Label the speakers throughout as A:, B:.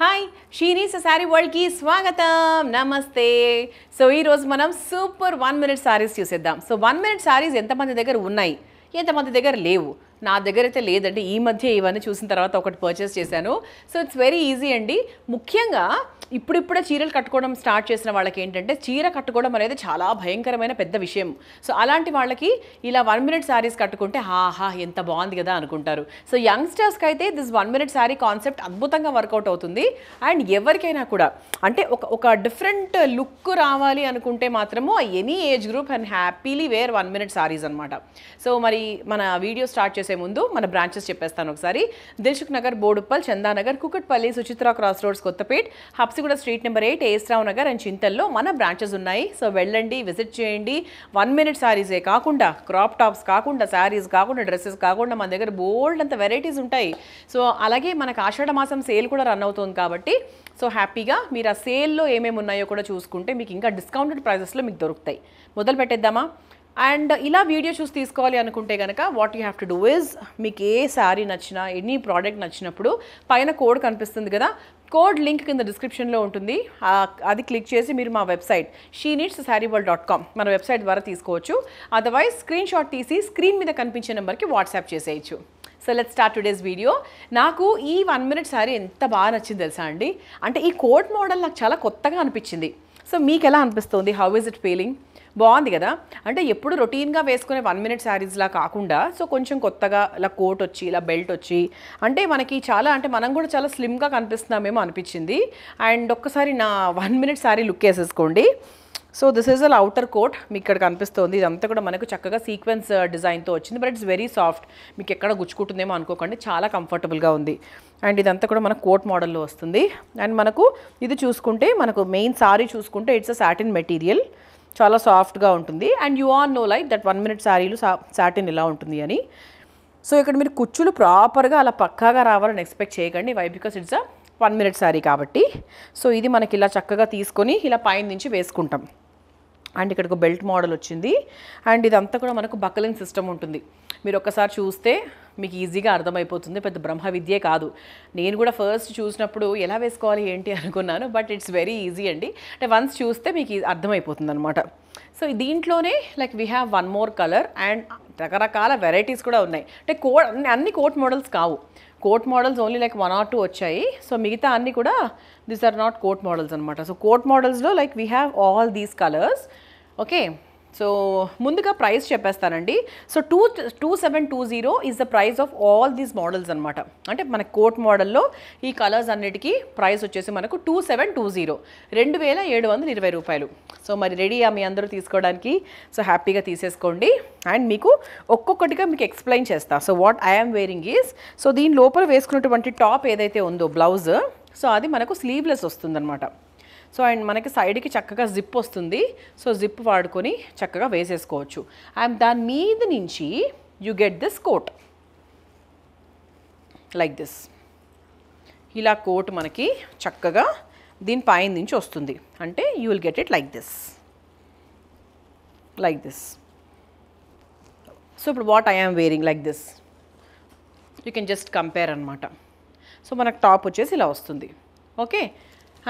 A: hi షీరీస్ sari వరల్డ్కి స్వాగతం నమస్తే so ఈరోజు మనం సూపర్ వన్ మినిట్ శారీస్ చూసేద్దాం సో వన్ మినిట్ శారీస్ ఎంతమంది దగ్గర ఉన్నాయి ఎంతమంది దగ్గర లేవు నా దగ్గర అయితే లేదండి ఈ మధ్య ఇవన్నీ చూసిన తర్వాత ఒకటి పర్చేస్ చేశాను సో ఇట్స్ వెరీ ఈజీ అండి ముఖ్యంగా ఇప్పుడిప్పుడే చీరలు కట్టుకోవడం స్టార్ట్ చేసిన వాళ్ళకి ఏంటంటే చీర కట్టుకోవడం అనేది చాలా భయంకరమైన పెద్ద విషయం సో అలాంటి వాళ్ళకి ఇలా వన్ మినిట్ శారీస్ కట్టుకుంటే హాహా ఎంత బాగుంది కదా అనుకుంటారు సో యంగ్స్టర్స్కి అయితే this one minute sari concept అద్భుతంగా వర్కౌట్ అవుతుంది అండ్ ఎవరికైనా కూడా అంటే ఒక ఒక డిఫరెంట్ లుక్ రావాలి అనుకుంటే మాత్రము any age group and happily wear one minute saris అనమాట సో మరి మన వీడియో స్టార్ట్ చేసి చేసే ముందు మన బ్రాంచెస్ చెప్పేస్తాను ఒకసారి Dilsukhnagar Boduppal Chandanagar Kukatpally Suchitra cross roads Kothapet Habsiguda street number eight AS Rao Nagar and చింతల్లో మన బ్రాంచెస్ ఉన్నాయి సో వెళ్ళండి విజిట్ చేయండి వన్ మినిట్ శారీసే కాకుండా క్రాప్ టాప్స్ కాకుండా శారీస్ కాకుండా డ్రెస్సెస్ కాకుండా మన దగ్గర బోల్డ్ అంత వెరైటీస్ ఉంటాయి సో అలాగే మనకు ఆషాఢ మాసం సేల్ కూడా రన్ అవుతుంది కాబట్టి సో హ్యాపీగా మీరు ఆ సేల్లో ఏమేమి ఉన్నాయో కూడా చూసుకుంటే మీకు ఇంకా డిస్కౌంటెడ్ ప్రైజెస్లో మీకు దొరుకుతాయి మొదలు పెట్టేద్దామా అండ్ ఇలా వీడియో చూసి తీసుకోవాలి అనుకుంటే కనుక what you have to do is మీకు ఏ శారీ నచ్చినా ఎనీ ప్రోడక్ట్ నచ్చినప్పుడు పైన కోడ్ కనిపిస్తుంది కదా కోడ్ లింక్ కింద డిస్క్రిప్షన్లో ఉంటుంది అది క్లిక్ చేసి మీరు మా website she needs sari world dot com మన వెబ్సైట్ ద్వారా తీసుకోవచ్చు అదర్వైజ్ స్క్రీన్ షాట్ తీసి స్క్రీన్ మీద కనిపించే నెంబర్కి వాట్సాప్ చేసేయచ్చు so let start today's video నాకు ఈ వన్ మినిట్ శారీ ఎంత బాగా నచ్చింది తెలుసా అండి అంటే ఈ కోడ్ మోడల్ నాకు చాలా కొత్తగా అనిపించింది సో మీకు ఎలా అనిపిస్తుంది హౌ ఇస్ ఇట్ ఫీలింగ్ బాగుంది కదా అంటే ఎప్పుడు రొటీన్గా వేసుకునే వన్ మినిట్ శారీస్లా కాకుండా సో కొంచెం కొత్తగా ఇలా కోట్ వచ్చి ఇలా బెల్ట్ వచ్చి అంటే మనకి చాలా అంటే మనం కూడా చాలా స్లిమ్గా కనిపిస్తున్నామేమో అనిపించింది అండ్ ఒక్కసారి నా వన్ మినిట్ శారీ లుక్ వేసేసుకోండి so this is all outer coat మీకు ఇక్కడ కనిపిస్తుంది ఇదంతా కూడా మనకు చక్కగా సీక్వెన్స్ డిజైన్తో వచ్చింది బట్ ఇట్స్ వెరీ సాఫ్ట్ మీకు ఎక్కడ గుచ్చుకుంటుందేమో అనుకోకండి చాలా కంఫర్టబుల్గా ఉంది అండ్ ఇదంతా కూడా మనకు కోట్ మోడల్లో వస్తుంది అండ్ మనకు ఇది చూసుకుంటే మనకు మెయిన్ సారీ చూసుకుంటే ఇట్స్ అ సాటిన్ మెటీరియల్ చాలా సాఫ్ట్గా ఉంటుంది and you all know like that one minute శారీలు సాటిన్ ఇలా ఉంటుంది అని సో ఇక్కడ మీరు కుచ్చులు ప్రాపర్గా అలా పక్కాగా రావాలని ఎక్స్పెక్ట్ చేయకండి why because it's a one minute sari కాబట్టి సో ఇది మనకి ఇలా చక్కగా తీసుకొని ఇలా పైన నుంచి వేసుకుంటాం అండ్ ఇక్కడ ఒక బెల్ట్ మోడల్ వచ్చింది అండ్ ఇదంతా కూడా మనకు బకలింగ్ సిస్టమ్ ఉంటుంది మీరు ఒక్కసారి చూస్తే మీకు ఈజీగా అర్థమైపోతుంది పెద్ద బ్రహ్మ విద్యే కాదు నేను కూడా ఫస్ట్ చూసినప్పుడు ఎలా వేసుకోవాలి ఏంటి అనుకున్నాను బట్ ఇట్స్ వెరీ ఈజీ అండి అంటే వన్స్ చూస్తే మీకు అర్థమైపోతుంది అనమాట సో దీంట్లోనే like we have one more colour and రకరకాల వెరైటీస్ కూడా ఉన్నాయి అంటే కోట్ అన్ని కోట్ మోడల్స్ కావు coat models only like one or two వచ్చాయి సో మిగతా అన్నీ కూడా these are not coat models అనమాట సో కోట్ మోడల్స్లో like we have all these colours okay so ముందుగా ప్రైస్ చెప్పేస్తానండి so two two seven two zero is the price of all these models అనమాట అంటే మన కోట్ మోడల్లో ఈ కలర్స్ అన్నిటికీ ప్రైస్ వచ్చేసి మనకు టూ సెవెన్ టూ జీరో రెండు వేల ఏడు వందల ఇరవై రూపాయలు సో మరి రెడీయా మీ అందరూ తీసుకోవడానికి సో హ్యాపీగా తీసేసుకోండి అండ్ మీకు ఒక్కొక్కటిగా మీకు ఎక్స్ప్లెయిన్ చేస్తాను so what I'm wearing is so దీని లోపల వేసుకున్నటువంటి టాప్ ఏదైతే ఉందో బ్లౌజ్ సో అది మనకు స్లీవ్లెస్ వస్తుందన్నమాట సో అండ్ మనకి సైడ్కి చక్కగా జిప్ వస్తుంది సో జిప్ వాడుకొని చక్కగా వేసేసుకోవచ్చు అండ్ దాని మీద నుంచి you get this coat like this ఇలా కోట్ మనకి చక్కగా దీని పైన నుంచి వస్తుంది అంటే you will get it like this like this so ఇప్పుడు what I'm wearing like this you can just compare అనమాట సో మనకు టాప్ వచ్చేసి ఇలా వస్తుంది okay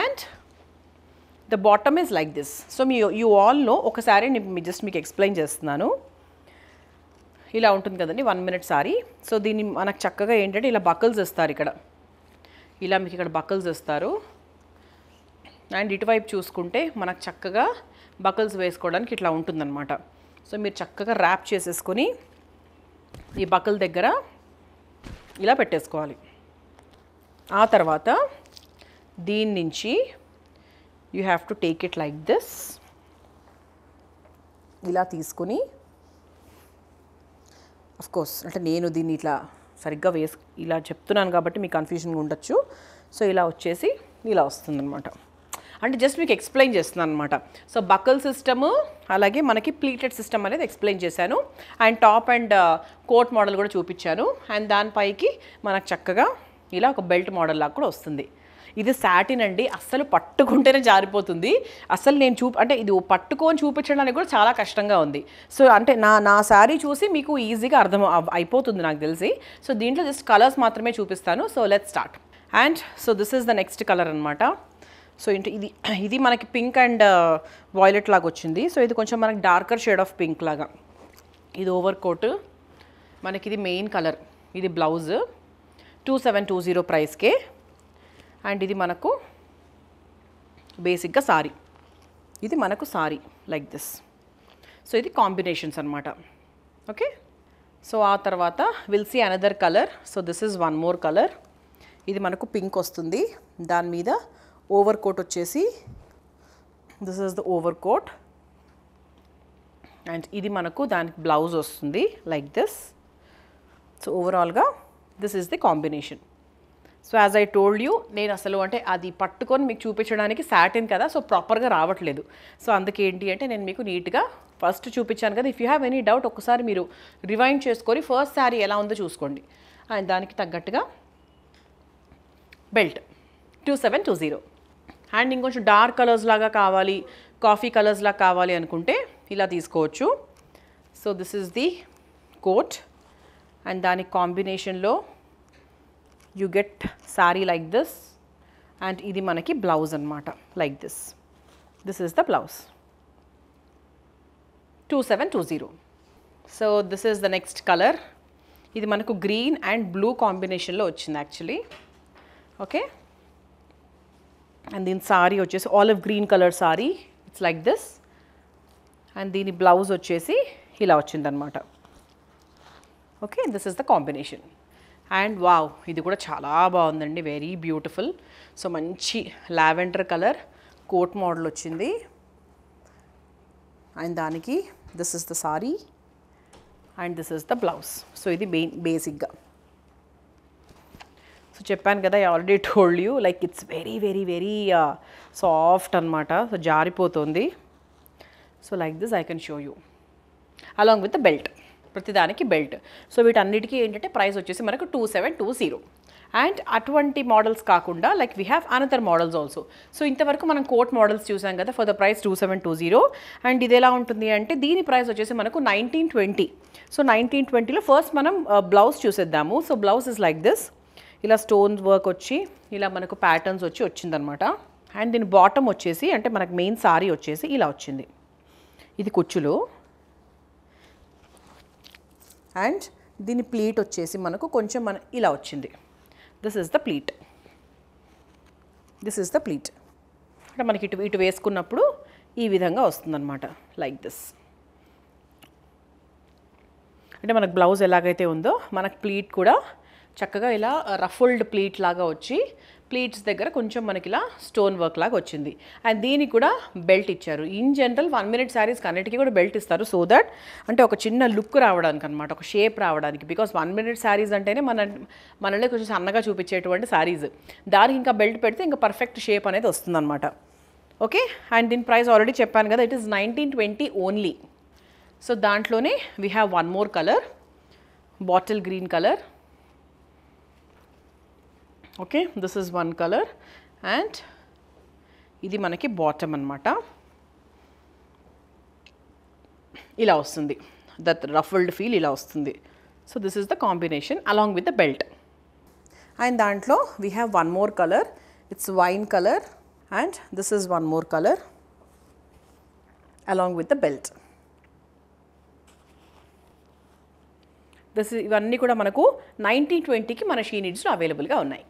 A: and the bottom is like this so మీ యూ ఆల్ నో ఒకసారి నేను just మీకు ఎక్స్ప్లెయిన్ చేస్తున్నాను ఇలా ఉంటుంది కదండి వన్ మినిట్ సారీ సో దీన్ని మనకు చక్కగా ఏంటంటే ఇలా బకల్స్ ఇస్తారు ఇక్కడ ఇలా మీకు ఇక్కడ బకల్స్ ఇస్తారు అండ్ ఇటువైపు చూసుకుంటే మనకు చక్కగా బకల్స్ వేసుకోవడానికి ఇట్లా ఉంటుందన్నమాట సో మీరు చక్కగా ర్యాప్ చేసేసుకొని ఈ బకల్ దగ్గర ఇలా పెట్టేసుకోవాలి ఆ తర్వాత దీని నుంచి you have to take it like this ఇలా తీసుకుని కోర్స్ అంటే నేను దీన్ని ఇట్లా సరిగ్గా వేసు ఇలా చెప్తున్నాను కాబట్టి మీకు కన్ఫ్యూజన్గా ఉండొచ్చు సో ఇలా వచ్చేసి ఇలా వస్తుందన్నమాట అంటే జస్ట్ మీకు ఎక్స్ప్లెయిన్ చేస్తున్నాను అనమాట సో బకల్ సిస్టము అలాగే మనకి ప్లీటెడ్ సిస్టమ్ అనేది ఎక్స్ప్లెయిన్ చేశాను and top and coat model కూడా చూపించాను అండ్ దానిపైకి మనకు చక్కగా ఇలా ఒక బెల్ట్ మోడల్ లాగా కూడా వస్తుంది ఇది సాటిన్ అండి అస్సలు పట్టుకుంటేనే జారిపోతుంది అసలు నేను చూ అంటే ఇది పట్టుకొని చూపించడానికి కూడా చాలా కష్టంగా ఉంది సో అంటే నా నా శారీ చూసి మీకు ఈజీగా అర్థం అయిపోతుంది నాకు తెలిసి సో దీంట్లో జస్ట్ కలర్స్ మాత్రమే చూపిస్తాను so let start and so this is the next colour అనమాట సో ఇంటి ఇది ఇది మనకి పింక్ అండ్ వాయిలెట్ లాగా వచ్చింది సో ఇది కొంచెం మనకి డార్కర్ షేడ్ ఆఫ్ పింక్ లాగా ఇది ఓవర్ కోట్ మనకి ఇది మెయిన్ కలర్ ఇది blouse two seven two zero ప్రైస్కే అండ్ ఇది మనకు బేసిక్గా సారీ ఇది మనకు సారీ లైక్ దిస్ సో ఇది కాంబినేషన్స్ అనమాట ఓకే సో ఆ తర్వాత will see another colour so this is one more colour ఇది మనకు పింక్ వస్తుంది దాని మీద ఓవర్ కోట్ వచ్చేసి this is the overcoat and ఇది మనకు దానికి బ్లౌజ్ వస్తుంది లైక్ దిస్ సో ఓవరాల్గా this is the combination so as I told you నేను అసలు అంటే అది పట్టుకొని మీకు చూపించడానికి శాటిన్ కదా సో ప్రాపర్గా రావట్లేదు సో అందుకేంటి అంటే నేను మీకు నీట్గా ఫస్ట్ చూపించాను కదా if you have any doubt ఒకసారి మీరు రివైండ్ చేసుకొని ఫస్ట్ శారీ ఎలా ఉందో చూసుకోండి అండ్ దానికి తగ్గట్టుగా belt two seven two zero and ఇంకొంచెం డార్క్ కలర్స్ లాగా కావాలి కాఫీ కలర్స్ లాగా కావాలి అనుకుంటే ఇలా తీసుకోవచ్చు so this is the coat and దాని కాంబినేషన్లో you get sari like this and idi manaki blouse anamata like this this is the blouse 2720 so this is the next color idi manaku green and blue combination lo ochindi actually okay and then sari ochesi olive green color sari it's like this and deeni blouse ochesi ila ochindi anamata okay this is the combination and wow ఇది కూడా చాలా బాగుందండి very beautiful so మంచి lavender colour coat model వచ్చింది and దానికి this is the sari and this is the blouse so ఇది బెయిన్ బేసిక్గా సో చెప్పాను కదా I already told you like it's very very very soft అనమాట సో జారిపోతుంది so like this I can show you along with the belt ప్రతిదానికి belt so వీటన్నిటికీ ఏంటంటే ప్రైస్ వచ్చేసి మనకు two seven two zero and అటువంటి మోడల్స్ కాకుండా like we have another models also so ఇంతవరకు మనం కోట్ మోడల్స్ చూసాం కదా for the price two seven two zero and ఇది ఎలా ఉంటుంది అంటే దీని ప్రైస్ వచ్చేసి మనకు నైన్టీన్ ట్వంటీ సో నైన్టీన్ ట్వంటీలో ఫస్ట్ మనం బ్లౌజ్ చూసేద్దాము so blouse is like this ఇలా స్టోన్ వర్క్ వచ్చి ఇలా మనకు ప్యాటర్న్స్ వచ్చి వచ్చిందనమాట అండ్ దీని బాటమ్ వచ్చేసి అంటే మనకు మెయిన్ సారీ వచ్చేసి ఇలా వచ్చింది ఇది కుచ్చులు అండ్ దీని ప్లీట్ వచ్చేసి మనకు కొంచెం మన ఇలా వచ్చింది this is the pleat this is the pleat అంటే మనకి ఇటు ఇటు వేసుకున్నప్పుడు ఈ విధంగా వస్తుందన్నమాట లైక్ దిస్ అంటే మనకు బ్లౌజ్ ఎలాగైతే ఉందో మనకు ప్లీట్ కూడా చక్కగా ఇలా రఫుల్డ్ ప్లీట్ లాగా వచ్చి ప్లీట్స్ దగ్గర కొంచెం మనకి ఇలా స్టోన్ వర్క్ లాగా వచ్చింది అండ్ దీనికి కూడా బెల్ట్ ఇచ్చారు ఇన్ జనరల్ వన్ మినిట్ శారీస్కి అన్నిటికీ కూడా బెల్ట్ ఇస్తారు సో దట్ అంటే ఒక చిన్న లుక్ రావడానికి అనమాట ఒక షేప్ రావడానికి బికాస్ వన్ మినిట్ శారీస్ అంటేనే మన మనల్ని కొంచెం సన్నగా చూపించేటువంటి శారీస్ దానికి ఇంకా బెల్ట్ పెడితే ఇంకా పర్ఫెక్ట్ షేప్ అనేది వస్తుందన్నమాట ఓకే అండ్ దీని ప్రైస్ ఆల్రెడీ చెప్పాను కదా it is nineteen twenty only so దాంట్లోనే we have one more colour bottle green colour okay this is one colour and ఇది మనకి బాటమ్ అనమాట ఇలా వస్తుంది దట్ రఫుల్డ్ ఫీల్ ఇలా వస్తుంది so this is the combination along with the belt and దాంట్లో we have one more colour it's wine colour and this is one more colour along with the belt this ఇవన్నీ కూడా మనకు nineteen ట్వంటీకి మన she నీడ్స్లో అవైలబుల్గా ఉన్నాయి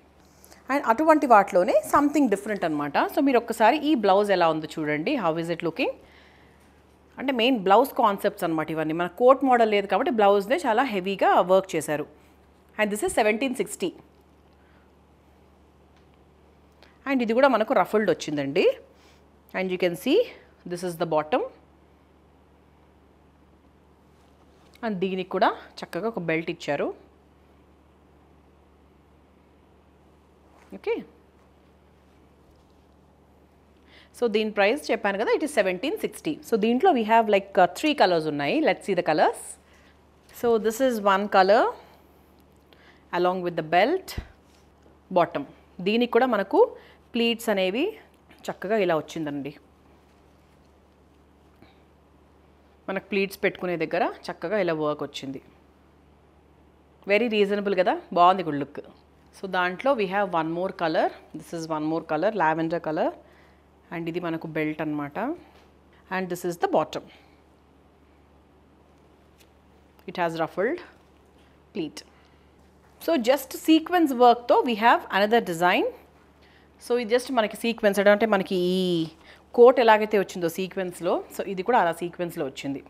A: and అటువంటి వాటిలోనే సంథింగ్ డిఫరెంట్ అనమాట సో మీరు ఒక్కసారి ఈ బ్లౌజ్ ఎలా ఉందో చూడండి హౌ ఇస్ ఇట్ లుకింగ్ అంటే మెయిన్ బ్లౌజ్ కాన్సెప్ట్స్ అనమాట ఇవన్నీ మన కోట్ మోడల్ లేదు కాబట్టి బ్లౌజ్నే చాలా హెవీగా వర్క్ చేశారు and this is seventeen sixty and ఇది కూడా మనకు రఫుల్డ్ వచ్చిందండి and you can see this is the bottom and దీనికి కూడా చక్కగా ఒక బెల్ట్ ఇచ్చారు ఓకే సో దీని ప్రైస్ చెప్పాను కదా it is seventeen sixty so దీంట్లో we have like three colours ఉన్నాయి let see the colours so this is one colour along with the belt bottom దీనికి కూడా మనకు ప్లీట్స్ అనేవి చక్కగా ఇలా వచ్చిందండి మనకు ప్లీట్స్ పెట్టుకునే దగ్గర చక్కగా ఇలా వర్క్ వచ్చింది వెరీ రీజనబుల్ కదా బాగుంది గుడ్ లుక్ సో దాంట్లో we have one more colour this is one more colour lavender colour and ఇది మనకు బెల్ట్ అనమాట and this is the bottom it has ruffled pleat so just sequence వర్క్తో we have another design so ఇది just మనకి sequence అంటే మనకి ఈ coat ఎలాగైతే వచ్చిందో సీక్వెన్స్లో సో ఇది కూడా అలా సీక్వెన్స్లో వచ్చింది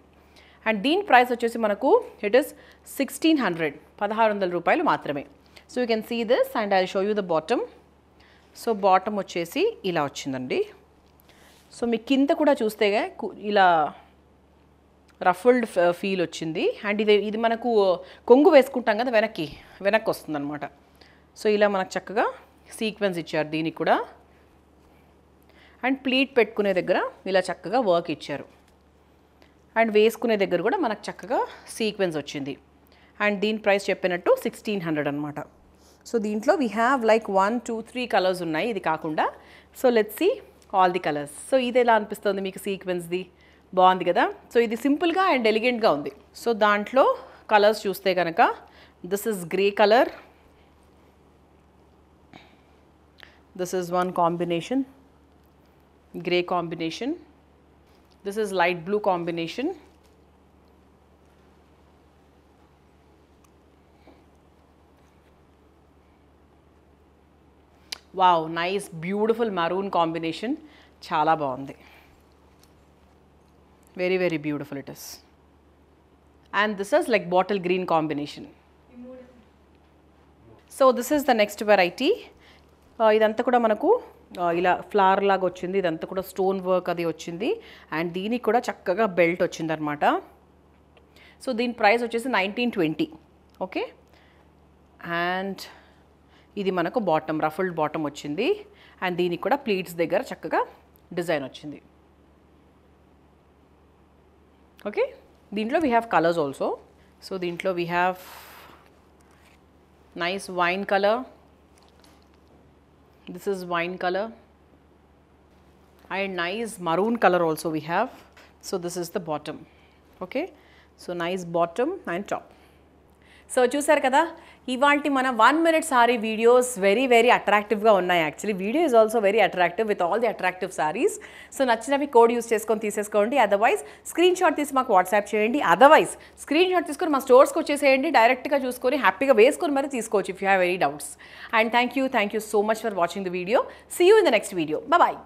A: అండ్ దీని ప్రైస్ వచ్చేసి మనకు ఇట్ ఇస్ సిక్స్టీన్ హండ్రెడ్ పదహారు వందల రూపాయలు మాత్రమే so you can see this and I show you the bottom so bottom వచ్చేసి ఇలా వచ్చిందండి సో మీ కింద కూడా చూస్తే ఇలా రఫుల్డ్ ఫీల్ వచ్చింది అండ్ ఇది ఇది మనకు కొంగు వేసుకుంటాం కదా వెనక్కి వెనక్కి వస్తుందన్నమాట సో ఇలా మనకు చక్కగా సీక్వెన్స్ ఇచ్చారు దీనికి కూడా అండ్ ప్లీట్ పెట్టుకునే దగ్గర ఇలా చక్కగా వర్క్ ఇచ్చారు అండ్ వేసుకునే దగ్గర కూడా మనకు చక్కగా సీక్వెన్స్ వచ్చింది అండ్ దీని ప్రైస్ చెప్పినట్టు సిక్స్టీన్ హండ్రెడ్ అనమాట సో దీంట్లో we have like one two three colours ఉన్నాయి ఇది కాకుండా so let see all the colours so ఇది ఎలా అనిపిస్తుంది మీకు సీక్వెన్స్ది బాగుంది కదా సో ఇది సింపుల్గా అండ్ ఎలిగెంట్గా ఉంది సో దాంట్లో కలర్స్ చూస్తే కనుక this is grey colour this is one combination grey combination this is light blue combination wow nice beautiful maroon combination చాలా బాగుంది very very beautiful it is and this is like bottle green combination so this is the next variety ఇదంతా కూడా మనకు uh, ఇలా flower లాగా వచ్చింది ఇదంతా కూడా స్టోన్ వర్క్ అది వచ్చింది అండ్ దీనికి కూడా చక్కగా బెల్ట్ వచ్చిందనమాట సో దీని ప్రైస్ వచ్చేసి నైన్టీన్ ట్వంటీ ఓకే అండ్ ఇది మనకు బాటమ్ రఫుల్డ్ బాటమ్ వచ్చింది అండ్ దీనికి కూడా ప్లీట్స్ దగ్గర చక్కగా డిజైన్ వచ్చింది ఓకే దీంట్లో we have colours also so దీంట్లో we have nice wine colour this is wine colour and nice maroon colour also we have so this is the bottom okay so nice bottom and top so చూసారు కదా ఇవాళ మన one minute sorry videos very very అట్రాక్టివ్గా ఉన్నాయి actually video is also very attractive with all the attractive saris so నచ్చినవి code use చేసుకొని తీసేసుకోండి otherwise screenshot తీసి మాకు వాట్సాప్ చేయండి అదర్వైజ్ స్క్రీన్ షాట్ తీసుకొని మా స్టోర్స్కి వచ్చేసేయండి డైరెక్ట్గా చూసుకొని హ్యాపీగా వేసుకొని మరి తీసుకోవచ్చు if you have very doubts and thank you thank you so much for watching the video see you in the next video bye